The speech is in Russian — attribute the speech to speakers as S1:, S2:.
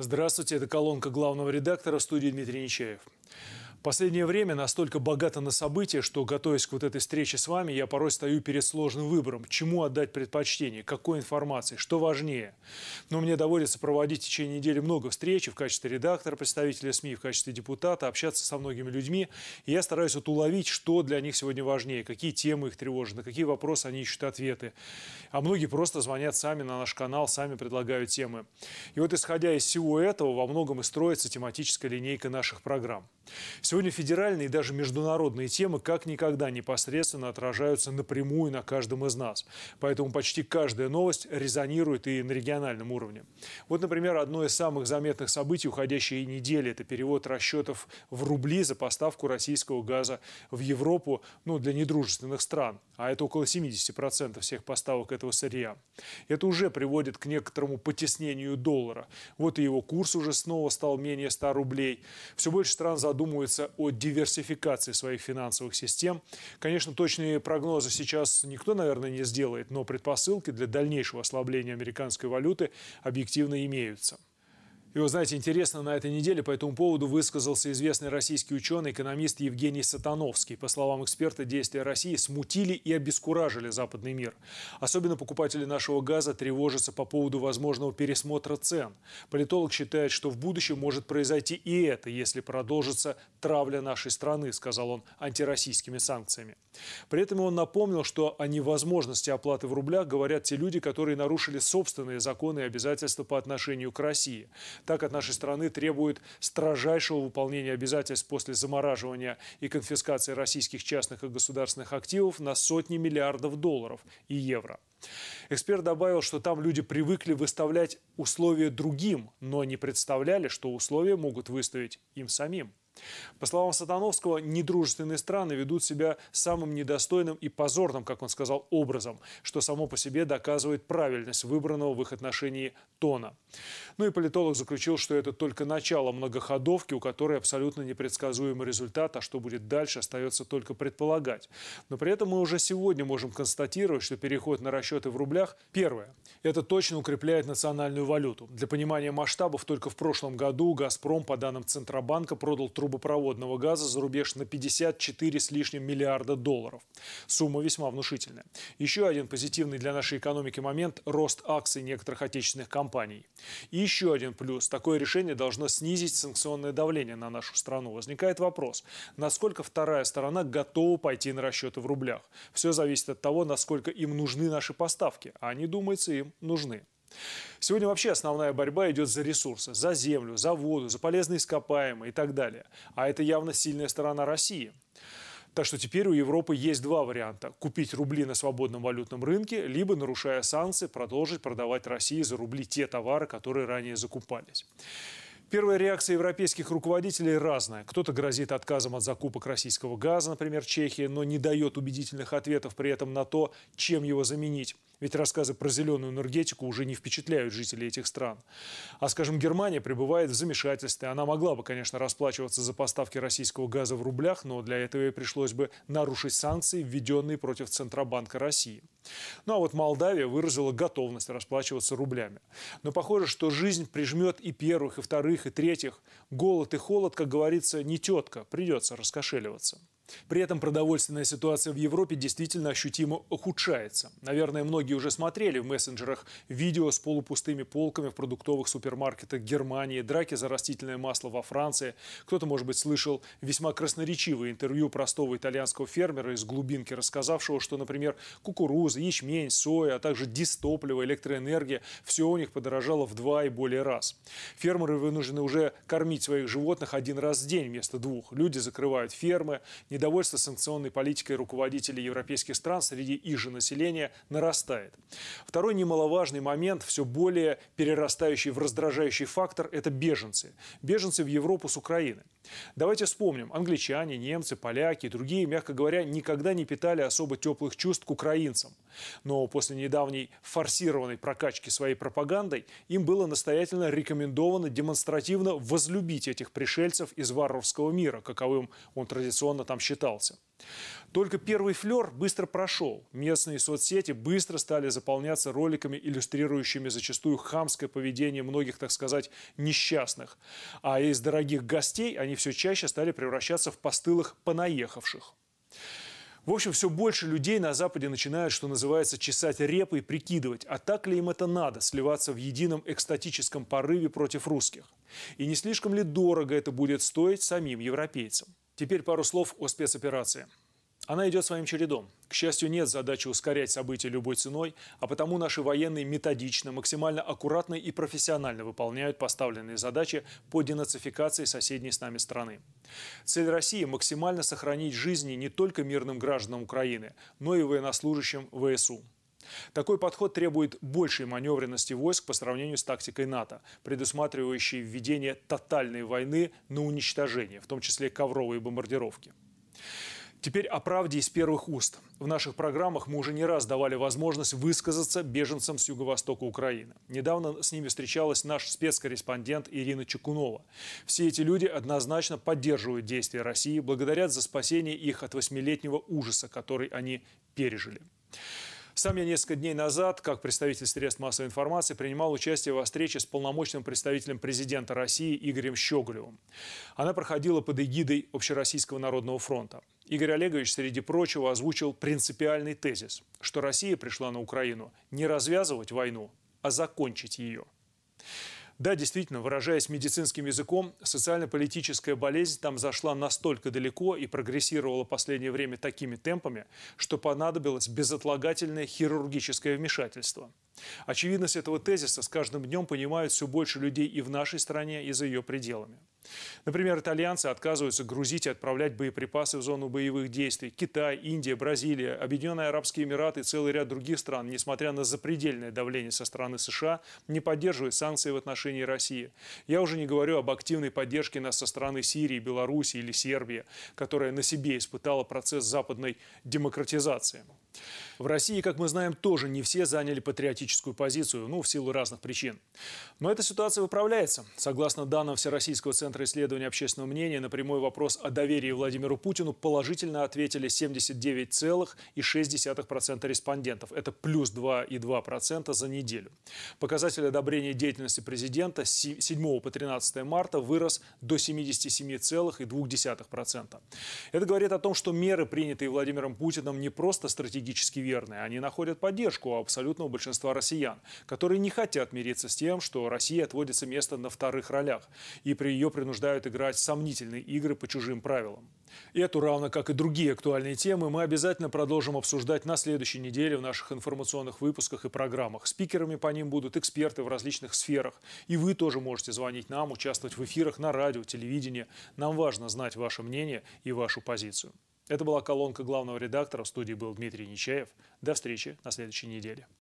S1: Здравствуйте, это колонка главного редактора студии Дмитрий Нечаев. Последнее время настолько богато на события, что, готовясь к вот этой встрече с вами, я порой стою перед сложным выбором, чему отдать предпочтение, какой информации, что важнее. Но мне доводится проводить в течение недели много встреч в качестве редактора, представителя СМИ, в качестве депутата, общаться со многими людьми. И я стараюсь вот уловить, что для них сегодня важнее, какие темы их тревожат, на какие вопросы они ищут ответы. А многие просто звонят сами на наш канал, сами предлагают темы. И вот исходя из всего этого, во многом и строится тематическая линейка наших программ. Сегодня федеральные и даже международные темы как никогда непосредственно отражаются напрямую на каждом из нас. Поэтому почти каждая новость резонирует и на региональном уровне. Вот, например, одно из самых заметных событий уходящей недели – это перевод расчетов в рубли за поставку российского газа в Европу ну, для недружественных стран. А это около 70% всех поставок этого сырья. Это уже приводит к некоторому потеснению доллара. Вот и его курс уже снова стал менее 100 рублей. Все больше стран задумываются заботиться о диверсификации своих финансовых систем. Конечно, точные прогнозы сейчас никто, наверное, не сделает, но предпосылки для дальнейшего ослабления американской валюты объективно имеются. И вы знаете, интересно, на этой неделе по этому поводу высказался известный российский ученый, экономист Евгений Сатановский. По словам эксперта, действия России смутили и обескуражили западный мир. Особенно покупатели нашего газа тревожатся по поводу возможного пересмотра цен. Политолог считает, что в будущем может произойти и это, если продолжится травля нашей страны, сказал он, антироссийскими санкциями. При этом он напомнил, что о невозможности оплаты в рублях говорят те люди, которые нарушили собственные законы и обязательства по отношению к России так от нашей страны требует строжайшего выполнения обязательств после замораживания и конфискации российских частных и государственных активов на сотни миллиардов долларов и евро. Эксперт добавил, что там люди привыкли выставлять условия другим, но не представляли, что условия могут выставить им самим. По словам Сатановского, недружественные страны ведут себя самым недостойным и позорным, как он сказал, образом, что само по себе доказывает правильность выбранного в их отношении тона. Ну и политолог заключил, что это только начало многоходовки, у которой абсолютно непредсказуемый результат, а что будет дальше, остается только предполагать. Но при этом мы уже сегодня можем констатировать, что переход на расчеты в рублях – первое. Это точно укрепляет национальную валюту. Для понимания масштабов только в прошлом году «Газпром», по данным Центробанка, продал трубу трубопроводного газа за рубеж на 54 с лишним миллиарда долларов. Сумма весьма внушительная. Еще один позитивный для нашей экономики момент – рост акций некоторых отечественных компаний. И еще один плюс – такое решение должно снизить санкционное давление на нашу страну. Возникает вопрос, насколько вторая сторона готова пойти на расчеты в рублях. Все зависит от того, насколько им нужны наши поставки, а они, думается, им нужны. Сегодня вообще основная борьба идет за ресурсы, за землю, за воду, за полезные ископаемые и так далее. А это явно сильная сторона России. Так что теперь у Европы есть два варианта – купить рубли на свободном валютном рынке, либо, нарушая санкции, продолжить продавать России за рубли те товары, которые ранее закупались. Первая реакция европейских руководителей разная. Кто-то грозит отказом от закупок российского газа, например, Чехия, но не дает убедительных ответов при этом на то, чем его заменить. Ведь рассказы про зеленую энергетику уже не впечатляют жителей этих стран. А, скажем, Германия пребывает в замешательстве. Она могла бы, конечно, расплачиваться за поставки российского газа в рублях, но для этого ей пришлось бы нарушить санкции, введенные против Центробанка России. Ну а вот Молдавия выразила готовность расплачиваться рублями. Но похоже, что жизнь прижмет и первых, и вторых, и третьих. Голод и холод, как говорится, не тетка. Придется раскошеливаться. При этом продовольственная ситуация в Европе действительно ощутимо ухудшается. Наверное, многие уже смотрели в мессенджерах видео с полупустыми полками в продуктовых супермаркетах Германии, драки за растительное масло во Франции. Кто-то, может быть, слышал весьма красноречивое интервью простого итальянского фермера из глубинки, рассказавшего, что, например, кукуруза, ячмень, соя, а также дистопливо, электроэнергия – все у них подорожало в два и более раз. Фермеры вынуждены уже кормить своих животных один раз в день вместо двух. Люди закрывают фермы, не недовольство санкционной политикой руководителей европейских стран среди их же населения нарастает. Второй немаловажный момент, все более перерастающий в раздражающий фактор, это беженцы. Беженцы в Европу с Украины – Давайте вспомним, англичане, немцы, поляки и другие, мягко говоря, никогда не питали особо теплых чувств к украинцам. Но после недавней форсированной прокачки своей пропагандой им было настоятельно рекомендовано демонстративно возлюбить этих пришельцев из варварского мира, каковым он традиционно там считался. Только первый флер быстро прошел. Местные соцсети быстро стали заполняться роликами, иллюстрирующими зачастую хамское поведение многих, так сказать, несчастных. А из дорогих гостей они все чаще стали превращаться в постылых понаехавших. В общем, все больше людей на Западе начинают, что называется, чесать репы и прикидывать, а так ли им это надо, сливаться в едином экстатическом порыве против русских. И не слишком ли дорого это будет стоить самим европейцам? Теперь пару слов о спецоперации. Она идет своим чередом. К счастью, нет задачи ускорять события любой ценой, а потому наши военные методично, максимально аккуратно и профессионально выполняют поставленные задачи по денацификации соседней с нами страны. Цель России – максимально сохранить жизни не только мирным гражданам Украины, но и военнослужащим ВСУ. Такой подход требует большей маневренности войск по сравнению с тактикой НАТО, предусматривающей введение тотальной войны на уничтожение, в том числе ковровые бомбардировки. Теперь о правде из первых уст. В наших программах мы уже не раз давали возможность высказаться беженцам с юго-востока Украины. Недавно с ними встречалась наш спецкорреспондент Ирина Чекунова. Все эти люди однозначно поддерживают действия России, благодарят за спасение их от восьмилетнего ужаса, который они пережили. Сам я несколько дней назад, как представитель средств массовой информации, принимал участие во встрече с полномочным представителем президента России Игорем Щеголевым. Она проходила под эгидой Общероссийского народного фронта. Игорь Олегович, среди прочего, озвучил принципиальный тезис, что Россия пришла на Украину не развязывать войну, а закончить ее. Да, действительно, выражаясь медицинским языком, социально-политическая болезнь там зашла настолько далеко и прогрессировала последнее время такими темпами, что понадобилось безотлагательное хирургическое вмешательство. Очевидность этого тезиса с каждым днем понимают все больше людей и в нашей стране, и за ее пределами. Например, итальянцы отказываются грузить и отправлять боеприпасы в зону боевых действий. Китай, Индия, Бразилия, Объединенные Арабские Эмираты и целый ряд других стран, несмотря на запредельное давление со стороны США, не поддерживают санкции в отношении России. Я уже не говорю об активной поддержке нас со стороны Сирии, Беларуси или Сербии, которая на себе испытала процесс западной демократизации. В России, как мы знаем, тоже не все заняли патриотическую позицию, ну, в силу разных причин. Но эта ситуация выправляется. Согласно данным Всероссийского центра Центра исследования общественного мнения на прямой вопрос о доверии Владимиру Путину положительно ответили 79,6% респондентов. Это плюс 2,2% за неделю. Показатель одобрения деятельности президента с 7 по 13 марта вырос до 77,2%. Это говорит о том, что меры, принятые Владимиром Путиным, не просто стратегически верные, они находят поддержку у абсолютного большинства россиян, которые не хотят мириться с тем, что Россия отводится место на вторых ролях, и при ее принуждают играть сомнительные игры по чужим правилам. Эту, равно как и другие актуальные темы, мы обязательно продолжим обсуждать на следующей неделе в наших информационных выпусках и программах. Спикерами по ним будут эксперты в различных сферах. И вы тоже можете звонить нам, участвовать в эфирах на радио, телевидении. Нам важно знать ваше мнение и вашу позицию. Это была колонка главного редактора. В студии был Дмитрий Нечаев. До встречи на следующей неделе.